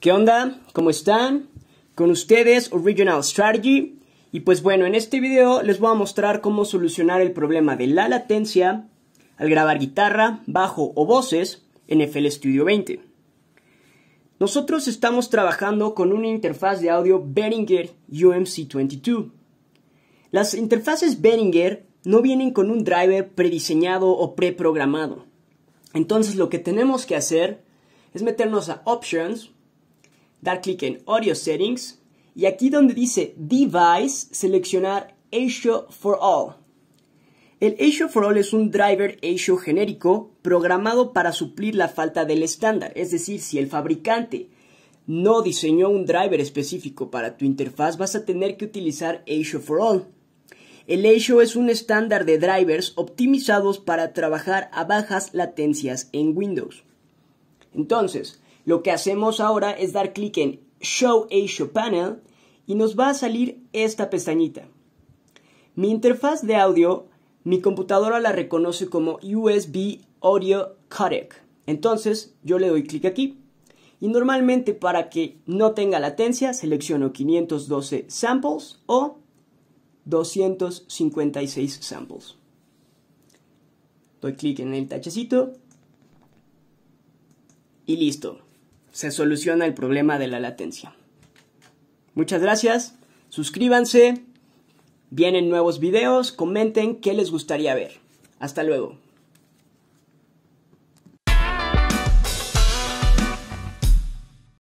¿Qué onda? ¿Cómo están? Con ustedes Original Strategy. Y pues bueno, en este video les voy a mostrar cómo solucionar el problema de la latencia al grabar guitarra, bajo o voces en FL Studio 20. Nosotros estamos trabajando con una interfaz de audio Behringer UMC22. Las interfaces Behringer no vienen con un driver prediseñado o preprogramado. Entonces lo que tenemos que hacer es meternos a Options dar clic en Audio Settings y aquí donde dice Device, seleccionar ASIO for All. El ASIO for All es un driver ASIO genérico programado para suplir la falta del estándar, es decir, si el fabricante no diseñó un driver específico para tu interfaz, vas a tener que utilizar ASIO for All. El ASIO es un estándar de drivers optimizados para trabajar a bajas latencias en Windows. Entonces, lo que hacemos ahora es dar clic en Show Audio Panel y nos va a salir esta pestañita. Mi interfaz de audio, mi computadora la reconoce como USB Audio Codec. Entonces yo le doy clic aquí. Y normalmente para que no tenga latencia selecciono 512 samples o 256 samples. Doy clic en el tachecito y listo se soluciona el problema de la latencia. Muchas gracias, suscríbanse, vienen nuevos videos, comenten qué les gustaría ver. Hasta luego.